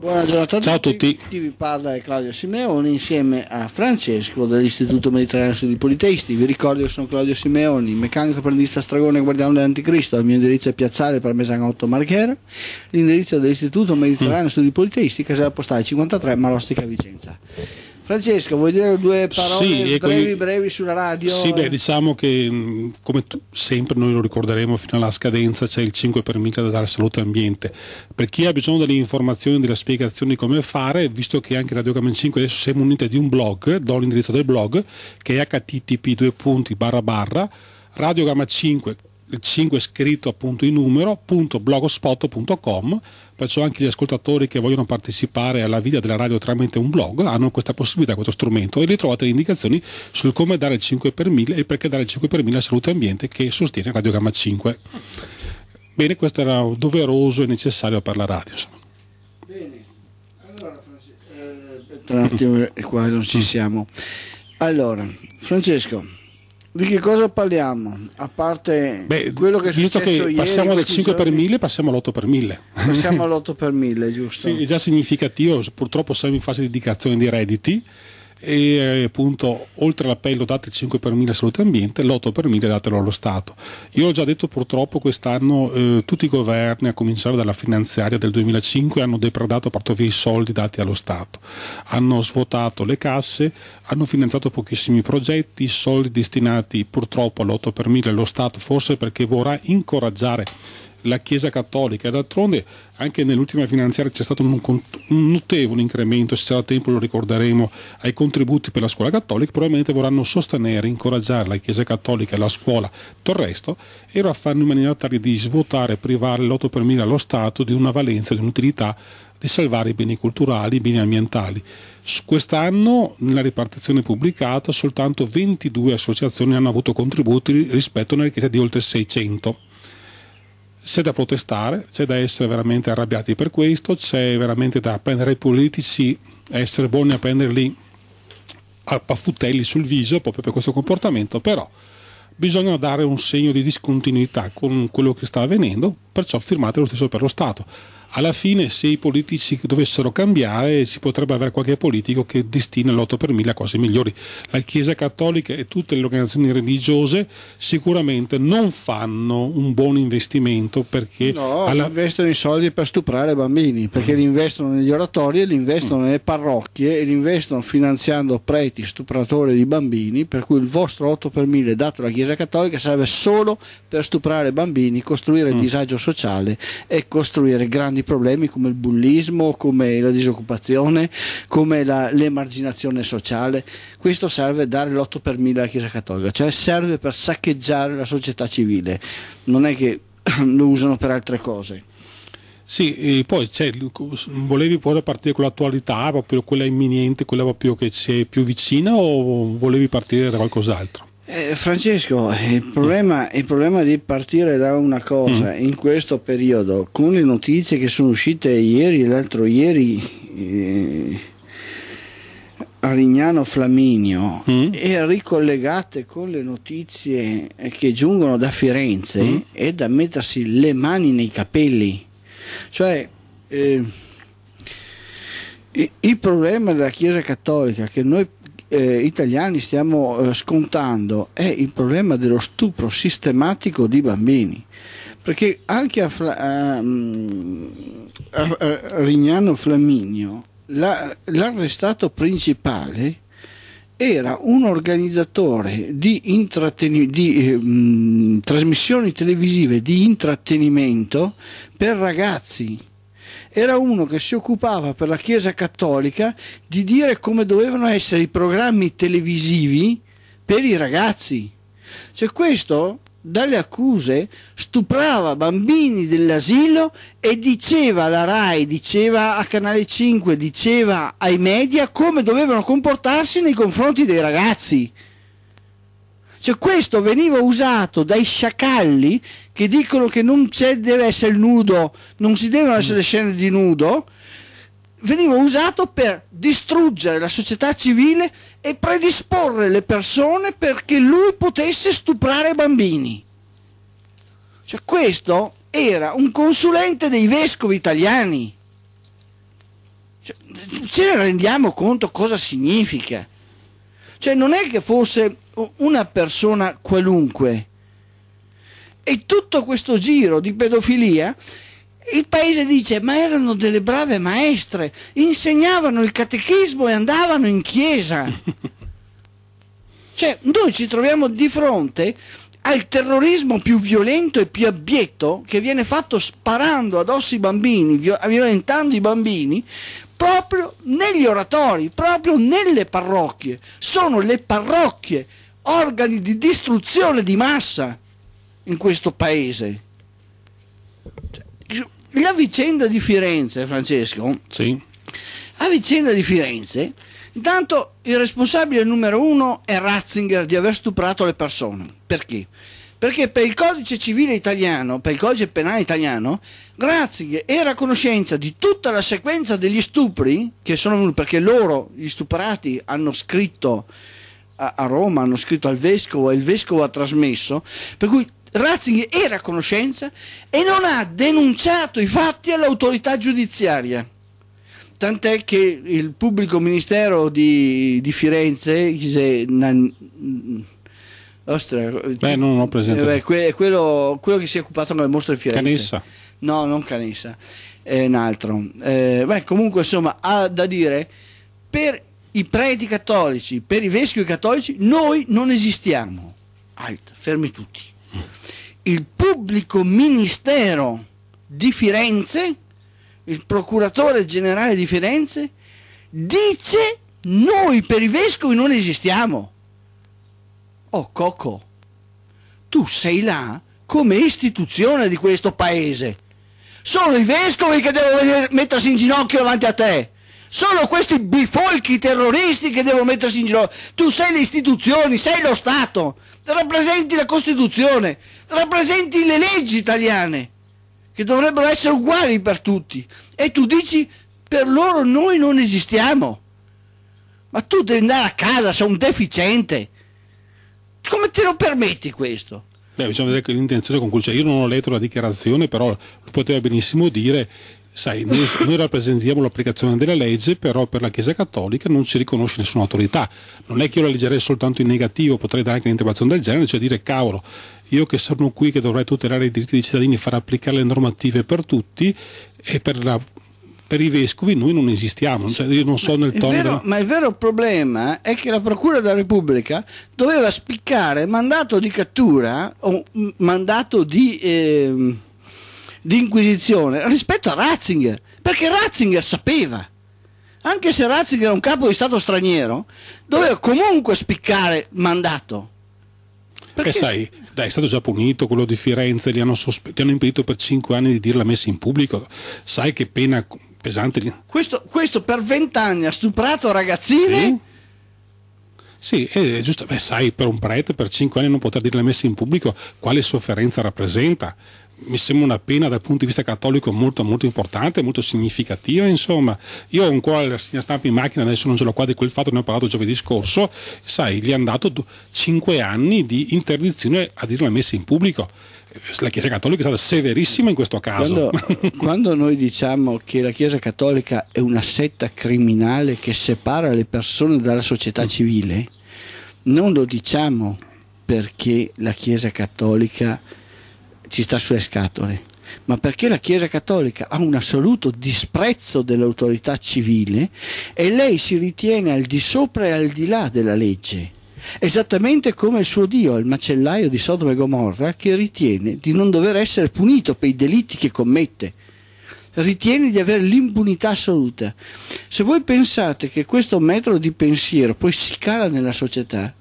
Buona giornata a Ciao a tutti. Chi vi parla è Claudio Simeoni insieme a Francesco dell'Istituto Mediterraneo di Politeisti. Vi ricordo che sono Claudio Simeoni, meccanico apprendista stragone guardiano dell'Anticristo. Il mio indirizzo è Piazzale Parmesan 8 Marghera. L'indirizzo dell'Istituto Mediterraneo mm. di Politeisti, Casella Postale 53, Malostica Vicenza. Francesco, vuoi dire due parole sì, brevi, brevi sulla radio? Sì, beh, diciamo che come tu, sempre noi lo ricorderemo fino alla scadenza c'è il 5 per 1000 da dare salute ambiente. Per chi ha bisogno delle informazioni, delle spiegazioni di come fare, visto che anche Radio Camen 5 adesso si è munita di un blog, do l'indirizzo del blog che è http://radiogamma5 il 5 scritto appunto in numero.blogspot.com, perciò anche gli ascoltatori che vogliono partecipare alla vita della radio tramite un blog hanno questa possibilità, questo strumento e lì trovate le indicazioni sul come dare il 5 per 1000 e perché dare il 5 per 1000 a salute e ambiente che sostiene Radio Gamma 5. Bene, questo era doveroso e necessario per la radio. Bene, allora Francesco, eh, un attimo, eh, qua non ci mm. siamo. Allora, Francesco. Di che cosa parliamo? A parte Beh, quello che è visto che ieri, passiamo dal 5 giorni, per 1000 eh. passiamo all'8 per 1000. Passiamo all'8 per 1000, giusto? Sì, è già significativo, purtroppo siamo in fase di dichiarazione di redditi e eh, appunto oltre all'appello date il 5 per 1000 salute e ambiente, l'8 per 1000 datelo allo Stato. Io ho già detto purtroppo quest'anno eh, tutti i governi, a cominciare dalla finanziaria del 2005, hanno depredato a via i soldi dati allo Stato, hanno svuotato le casse, hanno finanziato pochissimi progetti, i soldi destinati purtroppo all'8 per 1000 allo Stato, forse perché vorrà incoraggiare la Chiesa Cattolica. D'altronde anche nell'ultima finanziaria c'è stato un, un notevole incremento, se sarà tempo lo ricorderemo, ai contributi per la scuola cattolica, probabilmente vorranno sostenere, incoraggiare la Chiesa Cattolica e la scuola, tutto il resto, e lo fanno in maniera tale di svuotare e privare l'8 per 1000 allo Stato di una valenza, di un'utilità di salvare i beni culturali, i beni ambientali. Quest'anno nella ripartizione pubblicata soltanto 22 associazioni hanno avuto contributi rispetto a una richiesta di oltre 600 c'è da protestare, c'è da essere veramente arrabbiati per questo, c'è veramente da prendere i politici, essere buoni a prenderli a paffutelli sul viso proprio per questo comportamento, però bisogna dare un segno di discontinuità con quello che sta avvenendo, perciò firmate lo stesso per lo Stato alla fine se i politici dovessero cambiare si potrebbe avere qualche politico che destina l'8 per 1000 a cose migliori. La Chiesa Cattolica e tutte le organizzazioni religiose sicuramente non fanno un buon investimento perché... No, alla... investono i soldi per stuprare bambini, perché mm. li investono negli oratori li investono mm. nelle parrocchie e li investono finanziando preti stupratori di bambini, per cui il vostro 8 per 1000 dato alla Chiesa Cattolica sarebbe solo per stuprare bambini, costruire mm. disagio sociale e costruire grandi problemi come il bullismo, come la disoccupazione, come la, l'emarginazione sociale. Questo serve dare l'otto per 1000 alla Chiesa Cattolica, cioè serve per saccheggiare la società civile, non è che lo usano per altre cose. Sì, poi cioè, volevi poi partire con l'attualità, proprio quella imminente, quella proprio che ci è più vicina o volevi partire da qualcos'altro? Eh, Francesco, il problema, il problema, di partire da una cosa mm. in questo periodo, con le notizie che sono uscite ieri e l'altro ieri eh, a Rignano Flaminio mm. e ricollegate con le notizie eh, che giungono da Firenze, mm. è da mettersi le mani nei capelli. Cioè, eh, il problema della Chiesa Cattolica che noi eh, italiani stiamo eh, scontando è il problema dello stupro sistematico di bambini. Perché anche a, Fla- a, mm, a, a Rignano Flaminio la, l'arrestato principale era un organizzatore di, intratteni- di eh, mh, mm, trasmissioni televisive di intrattenimento per ragazzi era uno che si occupava per la Chiesa Cattolica di dire come dovevano essere i programmi televisivi per i ragazzi. Cioè questo, dalle accuse, stuprava bambini dell'asilo e diceva alla RAI, diceva a Canale 5, diceva ai media come dovevano comportarsi nei confronti dei ragazzi. Cioè questo veniva usato dai sciacalli che dicono che non c'è, deve essere nudo, non si devono mm. essere scene di nudo, veniva usato per distruggere la società civile e predisporre le persone perché lui potesse stuprare bambini. Cioè questo era un consulente dei vescovi italiani. Cioè, ce ne rendiamo conto cosa significa? Cioè non è che fosse una persona qualunque. E tutto questo giro di pedofilia, il paese dice, ma erano delle brave maestre, insegnavano il catechismo e andavano in chiesa. cioè noi ci troviamo di fronte al terrorismo più violento e più abietto che viene fatto sparando addosso i bambini, violentando i bambini, proprio negli oratori, proprio nelle parrocchie. Sono le parrocchie organi di distruzione di massa in questo paese. Cioè, la vicenda di Firenze, Francesco, sì. la vicenda di Firenze, intanto il responsabile numero uno è Ratzinger di aver stuprato le persone. Perché? Perché per il codice civile italiano, per il codice penale italiano, Grazie era a conoscenza di tutta la sequenza degli stupri che sono perché loro, gli stuprati, hanno scritto a, a Roma, hanno scritto al vescovo e il vescovo ha trasmesso, per cui Ratzinger era a conoscenza e non ha denunciato i fatti all'autorità giudiziaria. Tant'è che il pubblico ministero di, di Firenze, Ostra, eh, Beh, non ho presente. Eh, beh, que- quello, quello, che si è occupato del mostre di Firenze. Canessa. No, non Canessa, è un altro. Eh, beh, comunque, insomma, ha da dire per i preti cattolici, per i vescovi cattolici, noi non esistiamo. Alt, fermi tutti. Il pubblico ministero di Firenze, il procuratore generale di Firenze, dice noi per i vescovi non esistiamo. Oh Coco, tu sei là come istituzione di questo paese. Sono i vescovi che devono mettersi in ginocchio davanti a te. Sono questi bifolchi terroristi che devono mettersi in ginocchio. Tu sei le istituzioni, sei lo Stato, rappresenti la Costituzione, rappresenti le leggi italiane, che dovrebbero essere uguali per tutti. E tu dici, per loro noi non esistiamo. Ma tu devi andare a casa, sei un deficiente come te lo permetti questo? Beh, bisogna vedere l'intenzione con cui cioè, io non ho letto la dichiarazione, però poteva benissimo dire sai, noi, noi, rappresentiamo l'applicazione della legge, però per la Chiesa Cattolica non ci riconosce nessuna autorità. Non è che io la leggerei soltanto in negativo, potrei dare anche un'interpretazione del genere, cioè dire cavolo, io che sono qui che dovrei tutelare i diritti dei cittadini e far applicare le normative per tutti e per la per i vescovi noi non esistiamo, cioè io non so nel tono. Vero, della... Ma il vero problema è che la Procura della Repubblica doveva spiccare mandato di cattura o mandato di, eh, di inquisizione rispetto a Ratzinger, perché Ratzinger sapeva anche se Ratzinger era un capo di Stato straniero, doveva comunque spiccare mandato. Perché eh sai, dai, è stato già punito quello di Firenze, gli hanno, sospe- gli hanno impedito per 5 anni di dirla messa in pubblico. Sai che pena pesanti. Questo, questo per vent'anni ha stuprato ragazzini? Sì. Sì, è giusto, beh, sai, per un prete per cinque anni non poter dire la messa in pubblico quale sofferenza rappresenta. Mi sembra una pena dal punto di vista cattolico molto, molto importante, molto significativa. Insomma, io ho ancora la segna stampa in macchina, adesso non ce l'ho qua di quel fatto, ne ho parlato giovedì scorso. Sai, gli è andato cinque anni di interdizione a dire la messa in pubblico la Chiesa Cattolica è stata severissima in questo caso. Quando, quando noi diciamo che la Chiesa Cattolica è una setta criminale che separa le persone dalla società civile, non lo diciamo perché la Chiesa Cattolica ci sta sulle scatole, ma perché la Chiesa Cattolica ha un assoluto disprezzo dell'autorità civile e lei si ritiene al di sopra e al di là della legge esattamente come il suo Dio, il macellaio di Sodoma e Gomorra, che ritiene di non dover essere punito per i delitti che commette, ritiene di avere l'impunità assoluta. Se voi pensate che questo metodo di pensiero poi si cala nella società,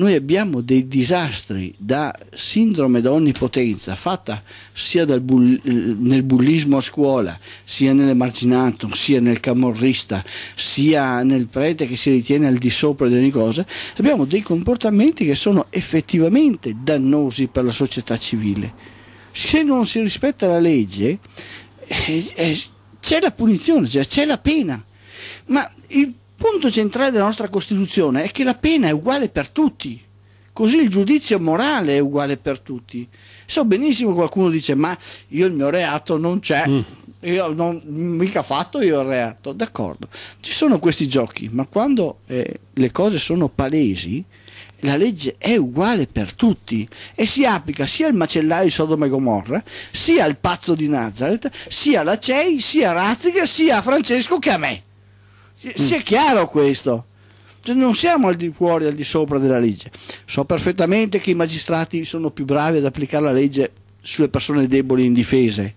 noi abbiamo dei disastri da sindrome da onnipotenza fatta sia bull nel bullismo a scuola, sia nell'emarginato, sia nel camorrista, sia nel prete che si ritiene al di sopra di ogni cosa. Abbiamo dei comportamenti che sono effettivamente dannosi per la società civile. Se non si rispetta la legge, eh, eh, c'è la punizione, cioè c'è la pena. Ma il punto centrale della nostra Costituzione è che la pena è uguale per tutti. Così il giudizio morale è uguale per tutti. So benissimo qualcuno dice ma io il mio reato non c'è, mm. io non mica fatto io il reato, d'accordo. Ci sono questi giochi, ma quando eh, le cose sono palesi, la legge è uguale per tutti e si applica sia al macellaio di Sodoma e Gomorra, sia al pazzo di Nazareth, sia alla CEI, sia a Ratzinger, sia a Francesco che a me. Si, sia chiaro questo. Cioè, non siamo al di fuori, al di sopra della legge. So perfettamente che i magistrati sono più bravi ad applicare la legge sulle persone deboli e indifese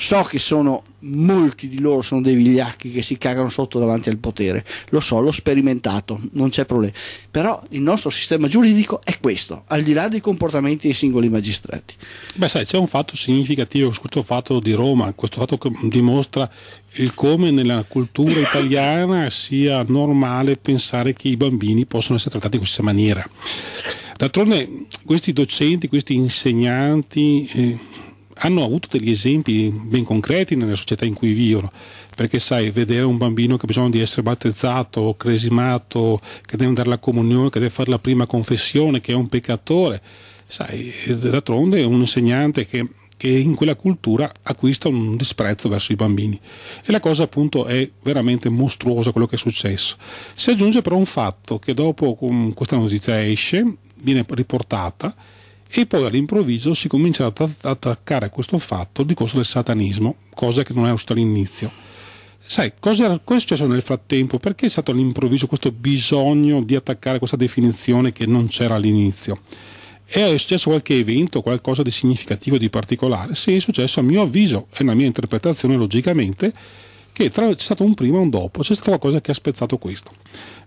So che sono molti di loro sono dei vigliacchi che si cagano sotto davanti al potere, lo so, l'ho sperimentato, non c'è problema. Però il nostro sistema giuridico è questo, al di là dei comportamenti dei singoli magistrati. Beh, sai, c'è un fatto significativo, questo fatto di Roma, questo fatto che dimostra il come nella cultura italiana sia normale pensare che i bambini possano essere trattati in questa maniera. D'altronde questi docenti, questi insegnanti eh, hanno avuto degli esempi ben concreti nella società in cui vivono, perché sai, vedere un bambino che ha bisogno di essere battezzato, cresimato, che deve andare alla comunione, che deve fare la prima confessione, che è un peccatore, sai, d'altronde è un insegnante che che in quella cultura acquista un disprezzo verso i bambini. E la cosa appunto è veramente mostruosa quello che è successo. Si aggiunge però un fatto che dopo um, questa notizia esce, viene riportata e poi all'improvviso si comincia ad attaccare a questo fatto il discorso del satanismo, cosa che non era uscita all'inizio. Sai, cosa, cosa, è successo nel frattempo? Perché è stato all'improvviso questo bisogno di attaccare questa definizione che non c'era all'inizio? È successo qualche evento, qualcosa di significativo, di particolare? Sì, è successo a mio avviso, è una mia interpretazione logicamente, che tra, c'è stato un prima e un dopo, c'è stata qualcosa che ha spezzato questo,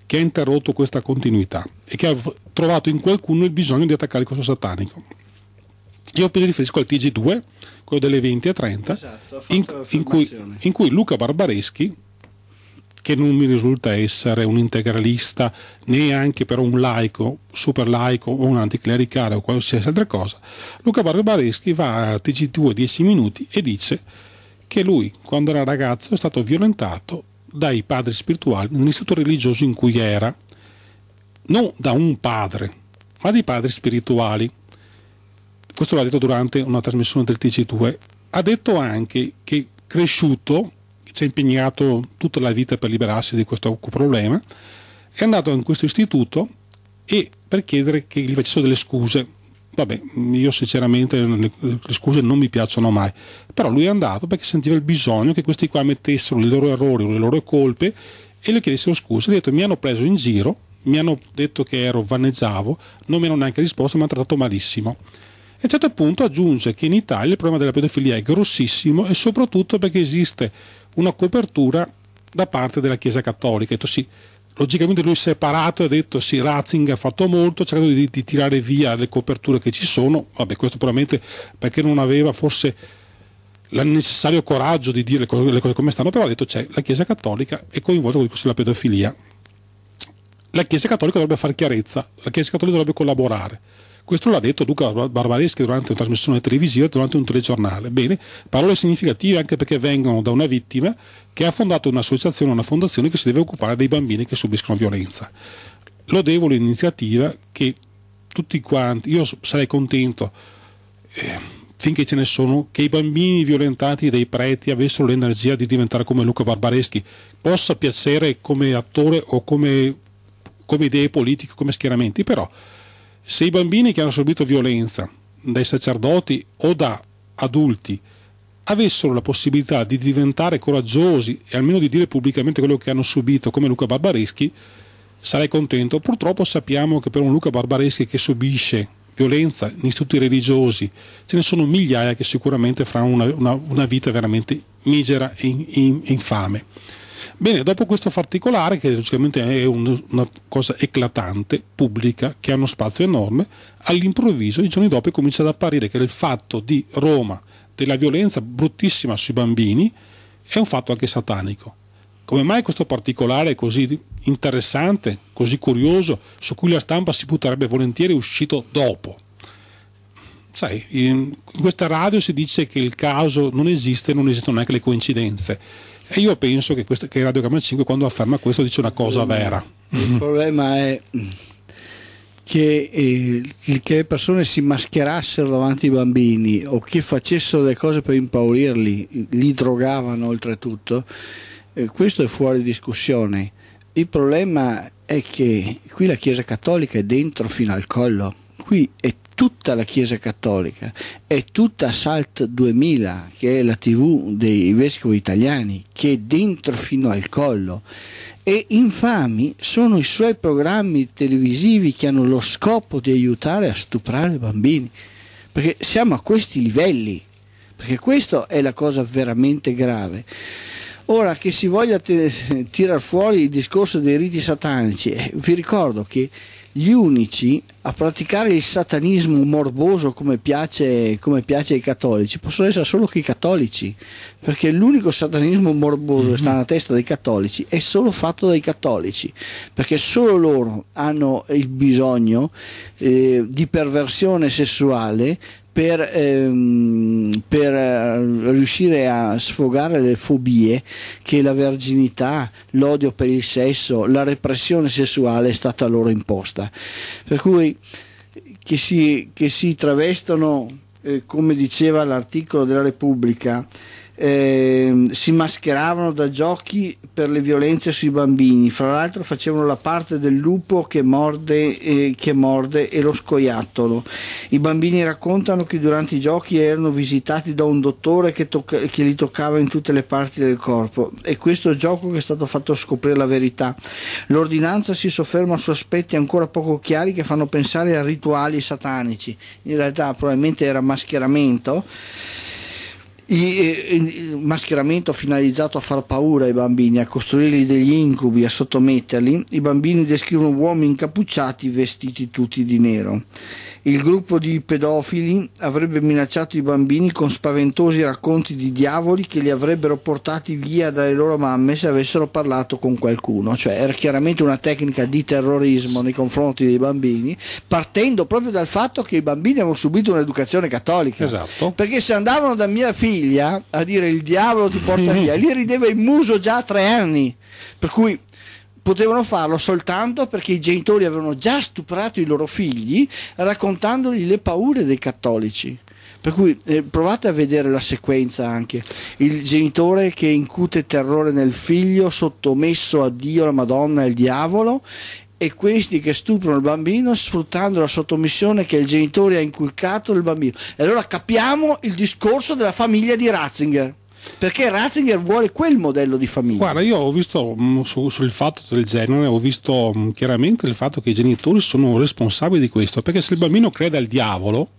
che ha interrotto questa continuità e che ha trovato in qualcuno il bisogno di attaccare questo satanico. Io mi riferisco al TG2, quello delle 20 e 30, esatto, in, in, cui, in cui Luca Barbareschi, che non mi risulta essere un integralista, neanche però un laico, super laico o un anticlericale o qualsiasi altra cosa. Luca Barbareschi va al TG2 10 minuti e dice che lui, quando era ragazzo, è stato violentato dai padri spirituali nell'istituto religioso in cui era, non da un padre, ma dai padri spirituali. Questo l'ha detto durante una trasmissione del tc 2 Ha detto anche che cresciuto, ci ha impegnato tutta la vita per liberarsi di questo problema, è andato in questo istituto e per chiedere che gli facessero delle scuse Vabbè, io sinceramente le, le scuse non mi piacciono mai, però lui è andato perché sentiva il bisogno che questi qua mettessero i loro errori o le loro colpe e le chiedessero scuse. Gli ho detto mi hanno preso in giro, mi hanno detto che ero vaneggiavo, non mi hanno neanche risposto, mi hanno trattato malissimo. E a un certo punto aggiunge che in Italia il problema della pedofilia è grossissimo e soprattutto perché esiste una copertura da parte della Chiesa Cattolica. Ha detto sì, logicamente lui si è parato e ha detto sì Razzing ha fatto molto cercando di, di, tirare via le coperture che ci sono vabbè questo probabilmente perché non aveva forse il necessario coraggio di dire le cose, le cose come stanno però ha detto c'è cioè, la Chiesa Cattolica è coinvolta con sulla pedofilia la Chiesa Cattolica dovrebbe fare chiarezza la Chiesa Cattolica dovrebbe collaborare questo l'ha detto Luca Barbareschi durante una trasmissione televisiva, durante un telegiornale. Bene, parole significative anche perché vengono da una vittima che ha fondato un'associazione, una fondazione che si deve occupare dei bambini che subiscono violenza. Lodevole iniziativa che tutti quanti, io sarei contento. Eh, finché ce ne sono, che i bambini violentati dai preti avessero l'energia di diventare come Luca Barbareschi, possa piacere come attore o come, come idee politiche, come schieramenti, però se i bambini che hanno subito violenza dai sacerdoti o da adulti avessero la possibilità di diventare coraggiosi e almeno di dire pubblicamente quello che hanno subito come Luca Barbareschi, sarei contento. Purtroppo sappiamo che per un Luca Barbareschi che subisce violenza in istituti religiosi ce ne sono migliaia che sicuramente faranno una, una, una, vita veramente misera e, in, in, infame. Bene, dopo questo particolare, che logicamente è un, una cosa eclatante, pubblica, che ha uno spazio enorme, all'improvviso, i giorni dopo, comincia ad apparire che il fatto di Roma, della violenza bruttissima sui bambini, è un fatto anche satanico. Come mai questo particolare così interessante, così curioso, su cui la stampa si butterebbe volentieri, è uscito dopo? sai, in, in questa radio si dice che il caso non esiste, non esistono neanche le coincidenze. E io penso che, questo, che Radio Gamma 5 quando afferma questo dice una cosa il mm. vera. Il mm. problema è mm, che, eh, che, le persone si mascherassero davanti ai bambini o che facessero delle cose per impaurirli, li drogavano oltretutto, eh, questo è fuori discussione. Il problema è che qui la Chiesa Cattolica è dentro fino al collo, qui è tutta la Chiesa Cattolica, è tutta Salt 2000, che è la tv dei vescovi italiani, che è dentro fino al collo. E infami sono i suoi programmi televisivi che hanno lo scopo di aiutare a stuprare bambini. Perché siamo a questi livelli, perché questa è la cosa veramente grave. Ora che si voglia tirar fuori il discorso dei riti satanici, eh, vi ricordo che gli unici a praticare il satanismo morboso come piace, come piace, ai cattolici possono essere solo che i cattolici, perché l'unico satanismo morboso che mhm. sta nella testa dei cattolici è solo fatto dai cattolici, perché solo loro hanno il bisogno eh, di perversione sessuale per, ehm, per, eh, riuscire a sfogare le fobie che la verginità, l'odio per il sesso, la repressione sessuale è stata loro imposta. Per cui che si, che si travestono, eh, come diceva l'articolo della Repubblica, Ehm, si mascheravano da giochi per le violenze sui bambini, fra l'altro facevano la parte del lupo che morde, eh, che morde e lo scoiattolo. I bambini raccontano che durante i giochi erano visitati da un dottore che, tocca- che li toccava in tutte le parti del corpo. È questo gioco che è stato fatto scoprire la verità. L'ordinanza si sofferma su aspetti ancora poco chiari che fanno pensare a rituali satanici. In realtà probabilmente era mascheramento il mascheramento finalizzato a far paura ai bambini, a costruirgli degli incubi, a sottometterli, i bambini descrivono uomini incappucciati vestiti tutti di nero. Il gruppo di pedofili avrebbe minacciato i bambini con spaventosi racconti di diavoli che li avrebbero portati via dalle loro mamme se avessero parlato con qualcuno. Cioè era chiaramente una tecnica di terrorismo nei confronti dei bambini, partendo proprio dal fatto che i bambini avevano subito un'educazione cattolica. Esatto. Perché se andavano da mia figlia a dire il diavolo ti porta via, mm lì rideva il muso già a tre anni. Per cui potevano farlo soltanto perché i genitori avevano già stuprato i loro figli raccontandogli le paure dei cattolici. Per cui eh, provate a vedere la sequenza anche. Il genitore che incute terrore nel figlio, sottomesso a Dio, la Madonna e il diavolo, e questi che stuprano il bambino sfruttando la sottomissione che il genitore ha inculcato nel bambino. E allora capiamo il discorso della famiglia di Ratzinger perché Ratzinger vuole quel modello di famiglia. Guarda, io ho visto mm, su, sul fatto del genere, ho visto mm, chiaramente il fatto che i genitori sono responsabili di questo, perché se il bambino crede al diavolo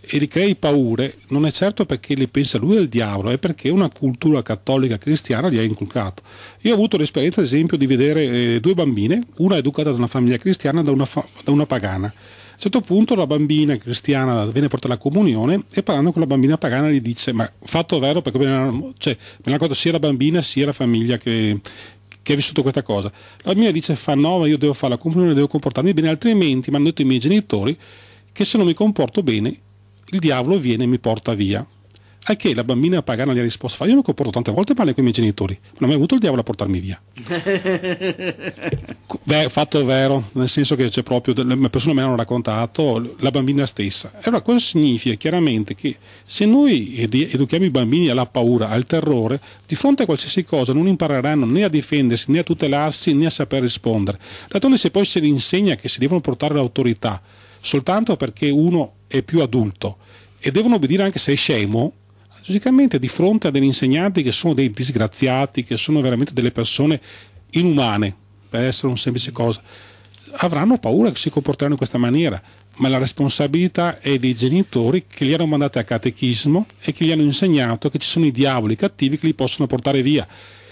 e gli crei paure, non è certo perché li pensa lui al diavolo, è perché una cultura cattolica cristiana gli ha inculcato. Io ho avuto l'esperienza, ad esempio, di vedere eh, due bambine, una educata da una famiglia cristiana e da, fa- da una pagana a un certo punto la bambina cristiana viene portata alla comunione e parlando con la bambina pagana gli dice ma fatto vero perché me l'hanno cioè, sia la bambina sia la famiglia che, che ha vissuto questa cosa. La bambina dice fa no, ma io devo fare la comunione, devo comportarmi bene, altrimenti mi hanno detto i miei genitori che se non mi comporto bene il diavolo viene e mi porta via. Al che la bambina pagana gli ha risposto: Io mi comporto tante volte male con i miei genitori, non ho mai avuto il diavolo a portarmi via. Beh, fatto vero, nel senso che c'è proprio, le persone me l'hanno raccontato, la bambina stessa. Allora, cosa significa chiaramente che se noi educhiamo i bambini alla paura, al terrore, di fronte a qualsiasi cosa non impareranno né a difendersi, né a tutelarsi, né a saper rispondere. D'altronde, se poi se si insegna che si devono portare l'autorità soltanto perché uno è più adulto e devono obbedire anche se è scemo, Logicamente di fronte a degli insegnanti che sono dei disgraziati, che sono veramente delle persone inumane, per essere un semplice cosa, avranno paura che si comporteranno in questa maniera, ma la responsabilità è dei genitori che li hanno mandati a catechismo e che gli hanno insegnato che ci sono i diavoli cattivi che li possono portare via.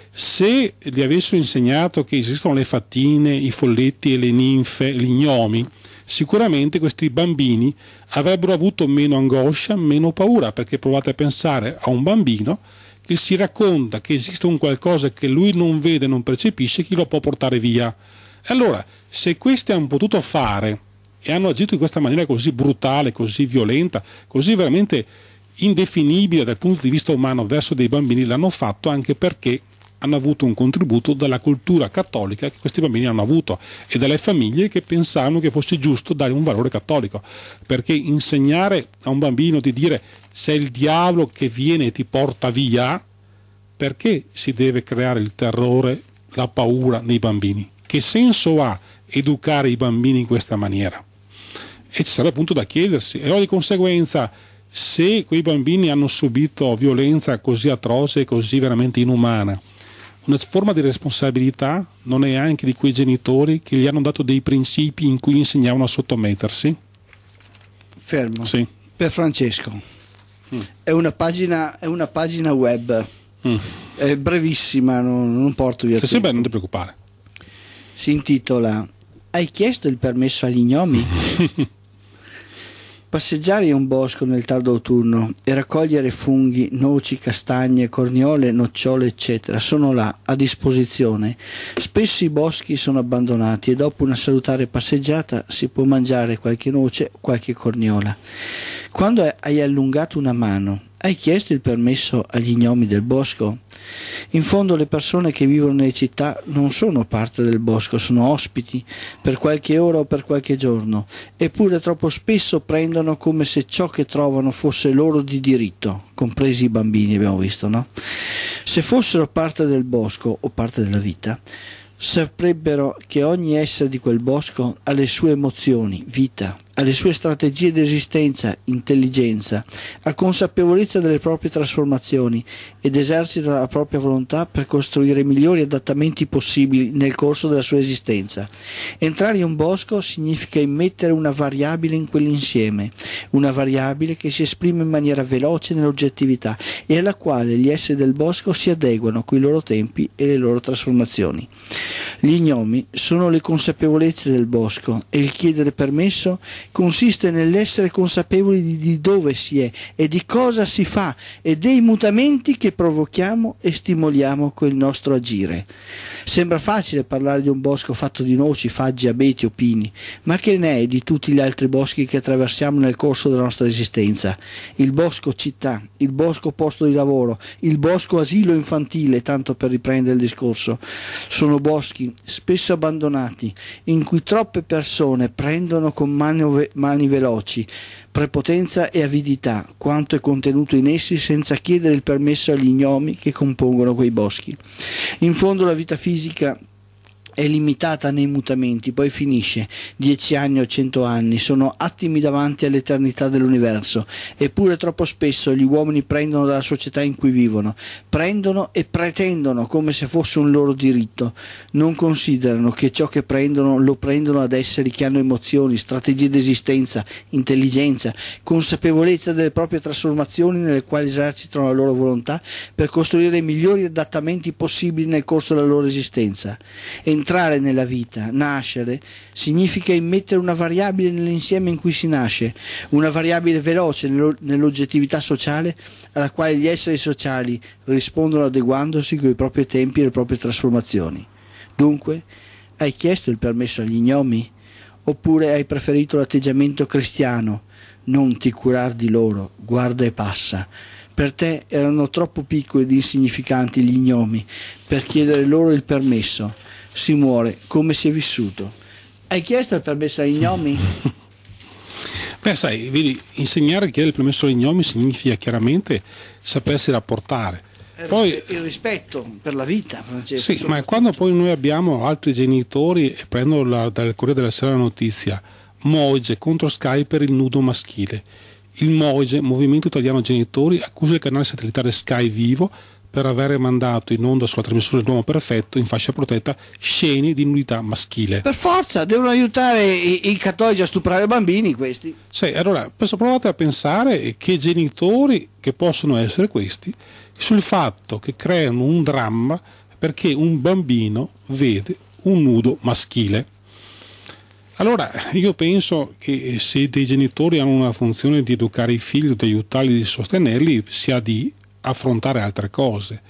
Se gli avessero insegnato che esistono le fattine, i folletti e le ninfe, gli gnomi, sicuramente questi bambini avrebbero avuto meno angoscia, meno paura, perché provate a pensare a un bambino che si racconta che esiste un qualcosa che lui non vede, non percepisce, chi lo può portare via. Allora, se questi hanno potuto fare e hanno agito in questa maniera così brutale, così violenta, così veramente indefinibile dal punto di vista umano verso dei bambini, l'hanno fatto anche perché hanno avuto un contributo dalla cultura cattolica che questi bambini hanno avuto e dalle famiglie che pensavano che fosse giusto dare un valore cattolico, perché insegnare a un bambino di dire se è il diavolo che viene e ti porta via, perché si deve creare il terrore, la paura nei bambini? Che senso ha educare i bambini in questa maniera? E ci sarebbe appunto da chiedersi, e allora di conseguenza se quei bambini hanno subito violenza così atroce e così veramente inumana, una forma di responsabilità non è anche di quei genitori che gli hanno dato dei principi in cui insegnavano a sottomettersi? Fermo. Sì. Per Francesco. Mm. È, una pagina, è, una pagina, web. Mm. È brevissima, non, non porto via. Se sei bene, non ti preoccupare. Si intitola Hai chiesto il permesso agli gnomi? Passeggiare in un bosco nel tardo autunno e raccogliere funghi, noci, castagne, corniole, nocciole, eccetera, sono là, a disposizione. Spesso i boschi sono abbandonati e dopo una salutare passeggiata si può mangiare qualche noce, qualche corniola. Quando hai allungato una mano hai chiesto il permesso agli gnomi del bosco? In fondo le persone che vivono nelle città non sono parte del bosco, sono ospiti per qualche ora o per qualche giorno, eppure troppo spesso prendono come se ciò che trovano fosse loro di diritto, compresi i bambini abbiamo visto, no? Se fossero parte del bosco o parte della vita, saprebbero che ogni essere di quel bosco ha le sue emozioni, vita, alle sue strategie di esistenza, intelligenza, ha consapevolezza delle proprie trasformazioni ed esercita la propria volontà per costruire i migliori adattamenti possibili nel corso della sua esistenza. Entrare in un bosco significa immettere una variabile in quell'insieme, una variabile che si esprime in maniera veloce nell'oggettività e alla quale gli esseri del bosco si adeguano coi loro tempi e le loro trasformazioni. Gli gnomi sono le consapevolezze del bosco e il chiedere permesso consiste nell'essere consapevoli di, dove si è e di cosa si fa e dei mutamenti che provochiamo e stimoliamo col nostro agire. Sembra facile parlare di un bosco fatto di noci, faggi, abeti o pini, ma che ne è di tutti gli altri boschi che attraversiamo nel corso della nostra esistenza? Il bosco città, il bosco posto di lavoro, il bosco asilo infantile, tanto per riprendere il discorso. Sono boschi spesso abbandonati, in cui troppe persone prendono con mani, mani veloci prepotenza e avidità quanto è contenuto in essi senza chiedere il permesso agli gnomi che compongono quei boschi. In fondo la vita fisica è limitata nei mutamenti, poi finisce, dieci anni o cento anni, sono attimi davanti all'eternità dell'universo, eppure troppo spesso gli uomini prendono dalla società in cui vivono, prendono e pretendono come se fosse un loro diritto, non considerano che ciò che prendono lo prendono ad esseri che hanno emozioni, strategie d'esistenza, intelligenza, consapevolezza delle proprie trasformazioni nelle quali esercitano la loro volontà per costruire i migliori adattamenti possibili nel corso della loro esistenza. Ent entrare nella vita, nascere, significa immettere una variabile nell'insieme in cui si nasce, una variabile veloce nell'oggettività sociale alla quale gli esseri sociali rispondono adeguandosi coi propri tempi e le proprie trasformazioni. Dunque, hai chiesto il permesso agli gnomi? Oppure hai preferito l'atteggiamento cristiano? Non ti curar di loro, guarda e passa. Per te erano troppo piccoli ed insignificanti gli gnomi per chiedere loro il permesso si muore, come si è vissuto. Hai chiesto il permesso agli gnomi? Beh, sai, vedi, insegnare a chiedere il permesso agli gnomi significa chiaramente sapersi rapportare. Eh, poi, il rispetto per la vita, Francesco. Sì, ma quando poi noi abbiamo altri genitori e prendo la, dal Corriere della Sera la notizia, Moige contro Sky per il nudo maschile. Il Moige, Movimento Italiano Genitori, accusa il canale satellitare Sky Vivo per aver mandato in onda sulla trasmissione L'Uomo Perfetto in fascia protetta scene di nudità maschile. Per forza, devono aiutare i, i cattolici a stuprare bambini questi. Sì, allora provate a pensare che genitori che possono essere questi sul fatto che creano un dramma perché un bambino vede un nudo maschile. Allora, io penso che se dei genitori hanno una funzione di educare i figli, di aiutarli, di sostenerli, sia di affrontare altre cose.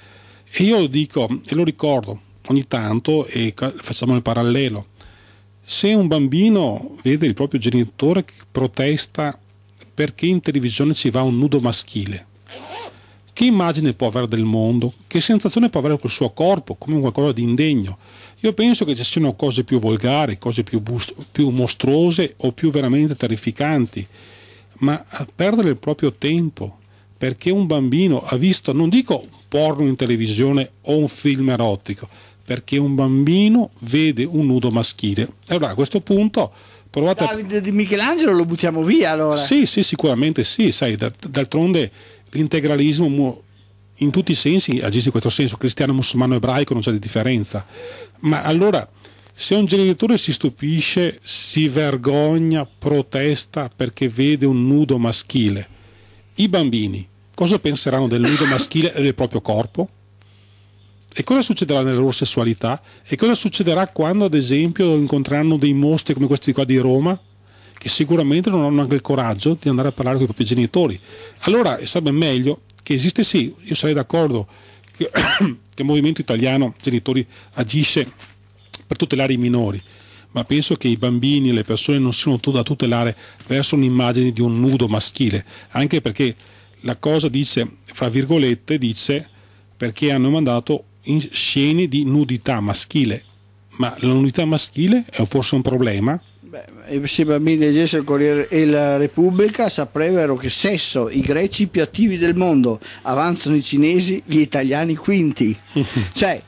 E io lo dico e lo ricordo ogni tanto e facciamo il parallelo. Se un bambino vede il proprio genitore che protesta perché in televisione ci va un nudo maschile, che immagine può avere del mondo? Che sensazione può avere col suo corpo come qualcosa di indegno? Io penso che ci siano cose più volgari, cose più, bust- più mostruose o più veramente terrificanti, ma eh, perdere il proprio tempo, perché un bambino ha visto, non dico porno in televisione o un film erotico, perché un bambino vede un nudo maschile. allora a questo punto provate... Davide di Michelangelo lo buttiamo via allora. Sì, sì, sicuramente sì, sai, d'altronde l'integralismo in tutti i sensi agisce in questo senso, cristiano, musulmano, ebraico, non c'è di differenza. Ma allora, se un genitore si stupisce, si vergogna, protesta perché vede un nudo maschile, i bambini cosa penseranno del nudo maschile e del proprio corpo? E cosa succederà nella loro sessualità? E cosa succederà quando, ad esempio, incontreranno dei mostri come questi qua di Roma, che sicuramente non hanno anche il coraggio di andare a parlare con i propri genitori? Allora sarebbe meglio che esistesse, sì, io sarei d'accordo che, che il movimento italiano genitori agisce per tutelare i minori, ma penso che i bambini e le persone non siano da tutelare verso un'immagine di un nudo maschile, anche perché la cosa dice, fra virgolette, dice perché hanno mandato scene di nudità maschile, ma la nudità maschile è forse un problema? Beh, se i bambini leggessero il Corriere e la Repubblica saprebbero che sesso, i greci più attivi del mondo, avanzano i cinesi, gli italiani quinti. cioè,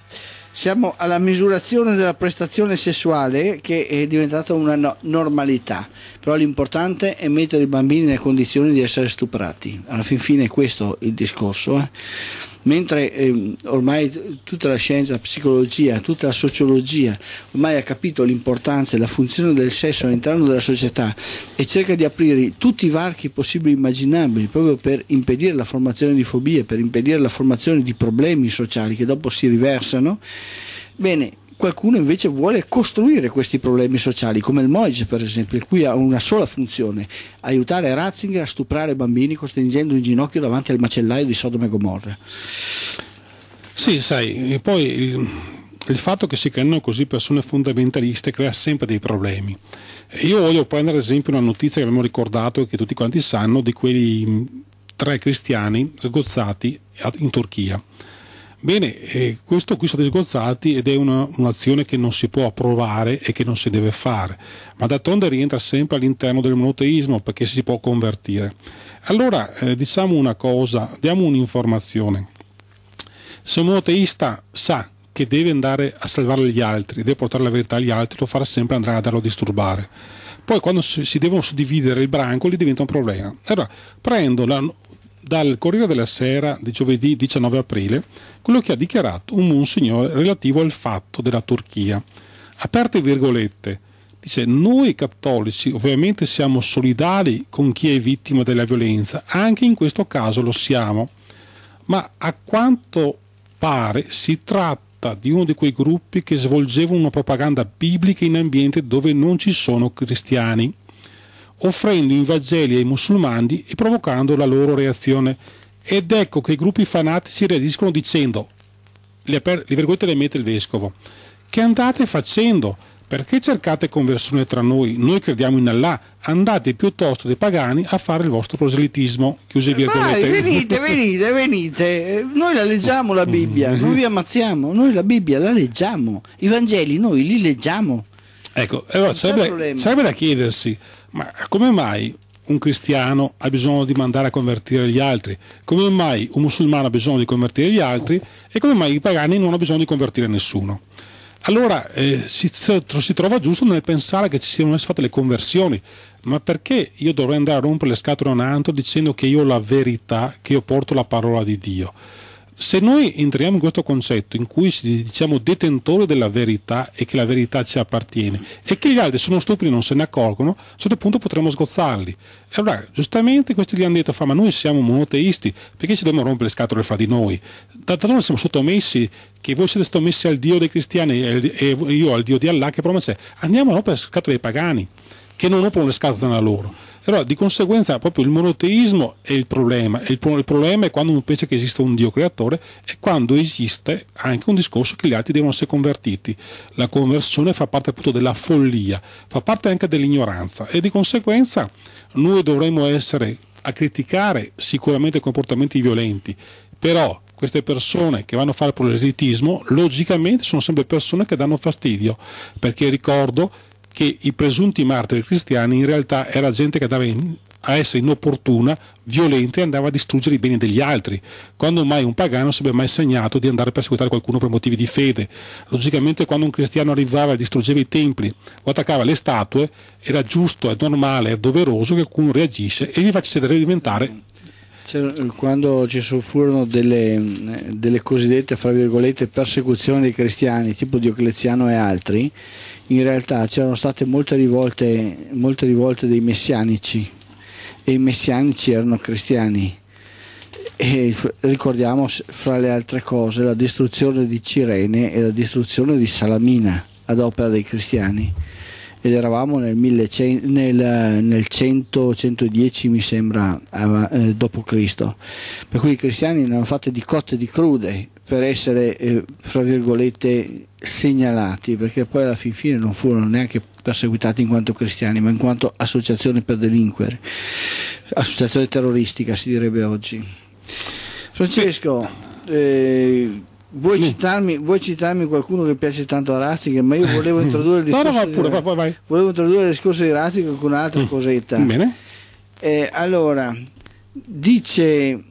siamo alla misurazione della prestazione sessuale che è diventata una no- normalità però l'importante è mettere i bambini nelle condizioni di essere stuprati, alla fin fine è questo il discorso. Eh? Mentre eh, ormai tutta la scienza, la psicologia, tutta la sociologia ormai ha capito l'importanza e la funzione del sesso all'interno della società e cerca di aprire tutti i varchi possibili e immaginabili proprio per impedire la formazione di fobie, per impedire la formazione di problemi sociali che dopo si riversano, bene, qualcuno invece vuole costruire questi problemi sociali, come il Moige per esempio, il cui ha una sola funzione, aiutare Ratzinger a stuprare bambini costringendo in ginocchio davanti al macellaio di Sodome e Gomorra. Sì, sai, e poi il, il fatto che si creano così persone fondamentaliste crea sempre dei problemi. Io voglio prendere ad esempio una notizia che abbiamo ricordato e che tutti quanti sanno di quei tre cristiani sgozzati in Turchia. Bene, eh, questo qui sono sgozzati ed è un'azione un che non si può approvare e che non si deve fare, ma d'altronde rientra sempre all'interno del monoteismo perché si può convertire. Allora eh, diciamo una cosa, diamo un'informazione. Se un monoteista sa che deve andare a salvare gli altri, deve portare la verità agli altri, lo farà sempre andare a darlo a disturbare. Poi quando si, devono suddividere il branco, lì diventa un problema. Allora prendo la, dal Corriere della Sera di giovedì 19 aprile quello che ha dichiarato un monsignore relativo al fatto della Turchia. Aperte virgolette, dice noi cattolici ovviamente siamo solidali con chi è vittima della violenza, anche in questo caso lo siamo, ma a quanto pare si tratta di uno di quei gruppi che svolgevano una propaganda biblica in ambiente dove non ci sono cristiani offrendo i Vangeli ai musulmani e provocando la loro reazione. Ed ecco che i gruppi fanatici reagiscono dicendo, le, vergogne le mette il vescovo, che andate facendo? Perché cercate conversione tra noi? Noi crediamo in Allah, andate piuttosto dei pagani a fare il vostro proselitismo. Chiuse virgolette. Vai, venite, venite, venite. Noi la leggiamo la Bibbia, mm. non vi ammazziamo, noi la Bibbia la leggiamo, i Vangeli noi li leggiamo. Ecco, allora sarebbe, sarebbe da chiedersi ma come mai un cristiano ha bisogno di mandare a convertire gli altri? Come mai un musulmano ha bisogno di convertire gli altri? E come mai i pagani non hanno bisogno di convertire nessuno? Allora eh, si, si, trova giusto nel pensare che ci siano state le conversioni, ma perché io dovrei andare a rompere le scatole a un altro dicendo che io ho la verità, che io porto la parola di Dio? se noi entriamo in questo concetto in cui ci diciamo detentori della verità e che la verità ci appartiene e che gli altri sono stupidi e non se ne accorgono, a un certo punto potremmo sgozzarli. E allora, giustamente, questi gli hanno detto, fa, ma noi siamo monoteisti, perché ci dobbiamo rompere le scatole fra di noi? D'altronde siamo sottomessi, che voi siete sottomessi al Dio dei cristiani e io al Dio di Allah che promesse, andiamo a rompere le scatole dei pagani, che non rompono le scatole da loro. Allora, di conseguenza, proprio il monoteismo è il problema. Il, pro- il problema è quando uno pensa che esista un Dio creatore e quando esiste anche un discorso che gli altri devono essere convertiti. La conversione fa parte appunto della follia, fa parte anche dell'ignoranza e di conseguenza noi dovremmo essere a criticare sicuramente comportamenti violenti, però queste persone che vanno a fare proselitismo logicamente sono sempre persone che danno fastidio, perché ricordo che i presunti martiri cristiani in realtà era gente che andava in, a essere inopportuna, violenta e andava a distruggere i beni degli altri, quando mai un pagano sarebbe mai segnato di andare a perseguitare qualcuno per motivi di fede. Logicamente quando un cristiano arrivava e distruggeva i templi o attaccava le statue, era giusto, è normale, è doveroso che qualcuno reagisce e li facesse diventare eh, quando ci furono delle, eh, delle cosiddette persecuzioni dei cristiani, tipo Diocleziano e altri, in realtà c'erano state molte rivolte, molte rivolte dei messianici e i messianici erano cristiani. E ricordiamo fra le altre cose la distruzione di Cirene e la distruzione di Salamina ad opera dei cristiani ed eravamo nel, 1100, nel, nel 100, 110 mi sembra eh, d.C. Per cui i cristiani ne hanno fatte di cotte e di crude per essere, eh, fra virgolette, segnalati, perché poi alla fin fine non furono neanche perseguitati in quanto cristiani, ma in quanto associazione per delinquere, associazione terroristica si direbbe oggi. Francesco, eh, Vuoi citarmi, vuoi citarmi, qualcuno che piace tanto a Ratzinger? Ma io volevo introdurre il discorso, no, no, pure, di, poi, Volevo introdurre il discorso di Ratzinger con un'altra mm. cosetta. Bene. Eh, allora, dice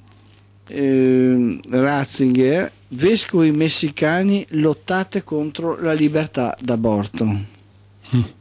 eh, Ratzinger, vescovi messicani lottate contro la libertà d'aborto. Mm.